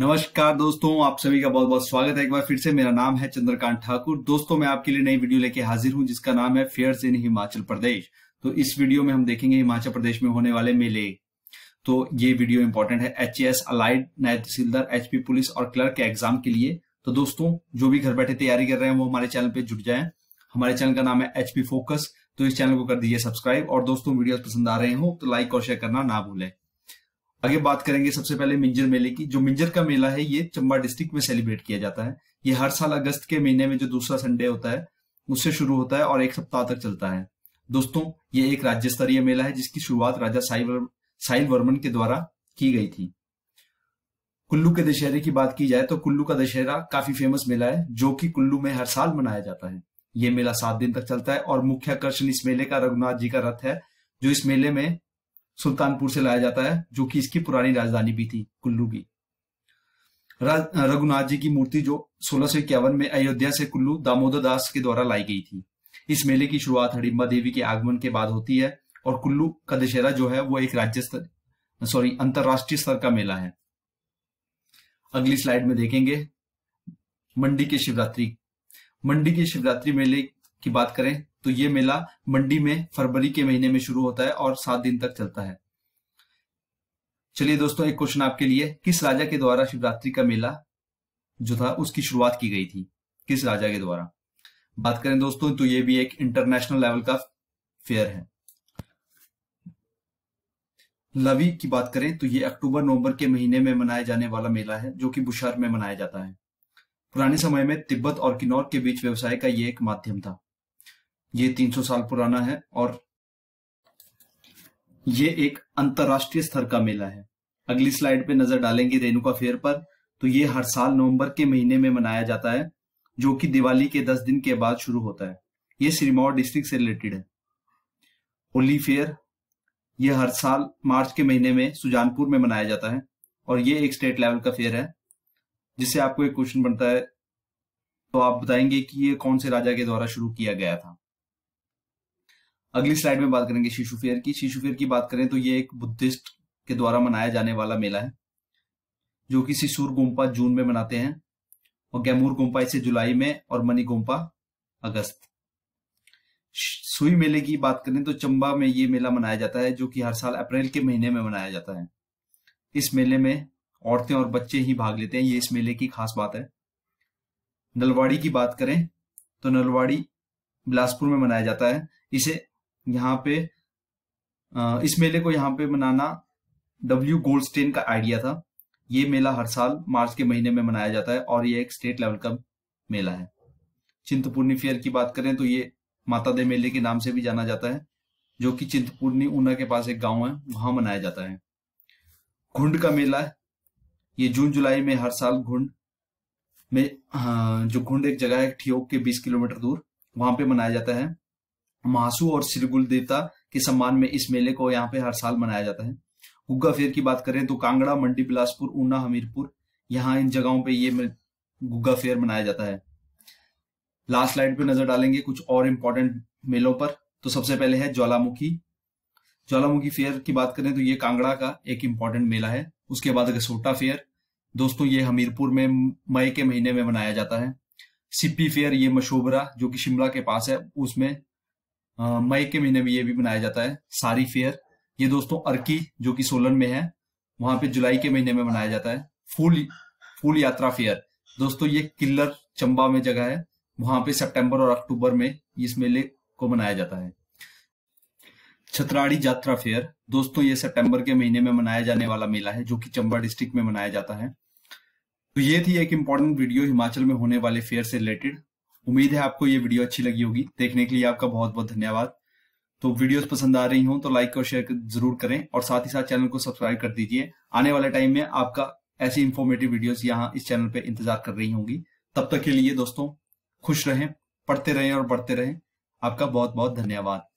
नमस्कार दोस्तों आप सभी का बहुत बहुत स्वागत है एक बार फिर से मेरा नाम है चंद्रकांत ठाकुर दोस्तों मैं आपके लिए नई वीडियो लेके हाजिर हूं जिसका नाम है फेयर्स इन हिमाचल प्रदेश तो इस वीडियो में हम देखेंगे हिमाचल प्रदेश में होने वाले मेले तो ये वीडियो इंपॉर्टेंट है एच एस अलाइड नए तहसीलदार एचपी पुलिस और क्लर्क के एग्जाम के लिए तो दोस्तों जो भी घर बैठे तैयारी कर रहे हैं वो हमारे चैनल पर जुट जाए हमारे चैनल का नाम है एचपी फोकस तो इस चैनल को कर दीजिए सब्सक्राइब और दोस्तों वीडियो पसंद आ रहे हो तो लाइक और शेयर करना ना भूलें आगे बात करेंगे सबसे पहले मिंजर मेले की जो मिंजर का मेला है ये चंबा डिस्ट्रिक्ट में सेलिब्रेट किया जाता है ये हर साल अगस्त के महीने में जो दूसरा संडे होता है उससे शुरू होता है और एक सप्ताह तक चलता है दोस्तों ये एक राज्य स्तरीय मेला है जिसकी शुरुआत राजा साइल साइल वर्मन के द्वारा की गई थी कुल्लू के दशहरे की बात की जाए तो कुल्लू का दशहरा काफी फेमस मेला है जो कि कुल्लू में हर साल मनाया जाता है ये मेला सात दिन तक चलता है और मुख्य आकर्षण इस मेले का रघुनाथ जी का रथ है जो इस मेले में सुल्तानपुर से लाया जाता है जो कि इसकी पुरानी राजधानी भी थी कुल्लू की रघुनाथ जी की मूर्ति जो सोलह में अयोध्या से कुल्लू दामोदर दास के द्वारा लाई गई थी इस मेले की शुरुआत हडिम्बा देवी के आगमन के बाद होती है और कुल्लू का दशहरा जो है वो एक राज्य स्तर सॉरी अंतरराष्ट्रीय स्तर का मेला है अगली स्लाइड में देखेंगे मंडी के शिवरात्रि मंडी के शिवरात्रि मेले की बात करें तो ये मेला मंडी में फरवरी के महीने में शुरू होता है और सात दिन तक चलता है चलिए दोस्तों एक क्वेश्चन आपके लिए किस राजा के द्वारा शिवरात्रि का मेला जो था उसकी शुरुआत की गई थी किस राजा के द्वारा बात करें दोस्तों तो ये भी एक इंटरनेशनल लेवल का फेयर है लवी की बात करें तो ये अक्टूबर नवंबर के महीने में मनाया जाने वाला मेला है जो कि बुशहर में मनाया जाता है पुराने समय में तिब्बत और किन्नौर के बीच व्यवसाय का ये एक माध्यम था ये 300 साल पुराना है और ये एक अंतर्राष्ट्रीय स्तर का मेला है अगली स्लाइड पे नजर डालेंगे रेणुका फेयर पर तो ये हर साल नवंबर के महीने में मनाया जाता है जो कि दिवाली के दस दिन के बाद शुरू होता है ये सिरमौर डिस्ट्रिक्ट से रिलेटेड है ओली फेयर यह हर साल मार्च के महीने में सुजानपुर में मनाया जाता है और ये एक स्टेट लेवल का फेयर है जिससे आपको एक क्वेश्चन बनता है तो आप बताएंगे कि ये कौन से राजा के द्वारा शुरू किया गया था अगली स्लाइड में बात करेंगे शिशु फेयर की शिशु फेयर की बात करें तो ये एक बुद्धिस्ट के द्वारा मनाया जाने वाला मेला है जो कि शिशुर गुम्पा जून में मनाते हैं और गैमूर गुम्पा इसे जुलाई में और मनी गुम्पा अगस्त सुई मेले की बात करें तो चंबा में ये मेला मनाया जाता है जो कि हर साल अप्रैल के महीने में मनाया जाता है इस मेले में औरतें और बच्चे ही भाग लेते हैं ये इस मेले की खास बात है नलवाड़ी की बात करें तो नलवाड़ी बिलासपुर में मनाया जाता है इसे यहाँ पे इस मेले को यहाँ पे मनाना डब्ल्यू गोल्डस्टेन का आइडिया था ये मेला हर साल मार्च के महीने में मनाया जाता है और ये एक स्टेट लेवल का मेला है चिंतपूर्णी फेयर की बात करें तो ये माता दे मेले के नाम से भी जाना जाता है जो कि चिंतपूर्णी ऊना के पास एक गांव है वहां मनाया जाता है घुंड का मेला है ये जून जुलाई में हर साल घुंड में जो घुंड एक जगह है ठियोग के बीस किलोमीटर दूर वहां पे मनाया जाता है मासु और श्री देवता के सम्मान में इस मेले को यहाँ पे हर साल मनाया जाता है गुग्गा फेयर की बात करें तो कांगड़ा मंडी बिलासपुर ऊना हमीरपुर यहाँ इन जगहों पे ये गुग्गा फेयर मनाया जाता है लास्ट स्लाइड पे नजर डालेंगे कुछ और इम्पोर्टेंट मेलों पर तो सबसे पहले है ज्वालामुखी ज्वालामुखी फेयर की बात करें तो ये कांगड़ा का एक इम्पोर्टेंट मेला है उसके बाद गसोटा फेयर दोस्तों ये हमीरपुर में मई के महीने में मनाया जाता है सिप्पी फेयर ये मशोबरा जो कि शिमला के पास है उसमें मई के महीने में ये भी मनाया जाता है सारी फेयर ये दोस्तों अर्की जो कि सोलन में है वहां पे जुलाई के महीने में मनाया जाता है फूल फूल यात्रा फेयर दोस्तों ये किल्लर चंबा में जगह है वहां पे सितंबर और अक्टूबर में इस मेले को मनाया जाता है छतराड़ी यात्रा फेयर दोस्तों ये सितंबर के महीने में मनाया जाने वाला मेला है जो कि चंबा डिस्ट्रिक्ट में मनाया जाता है तो ये थी एक इम्पोर्टेंट वीडियो हिमाचल में होने वाले फेयर से रिलेटेड उम्मीद है आपको ये वीडियो अच्छी लगी होगी देखने के लिए आपका बहुत बहुत धन्यवाद तो वीडियोस पसंद आ रही हो तो लाइक और शेयर जरूर करें और साथ ही साथ चैनल को सब्सक्राइब कर दीजिए आने वाले टाइम में आपका ऐसी इंफॉर्मेटिव वीडियोस यहाँ इस चैनल पे इंतजार कर रही होंगी तब तक के लिए दोस्तों खुश रहें पढ़ते रहें और बढ़ते रहें आपका बहुत बहुत धन्यवाद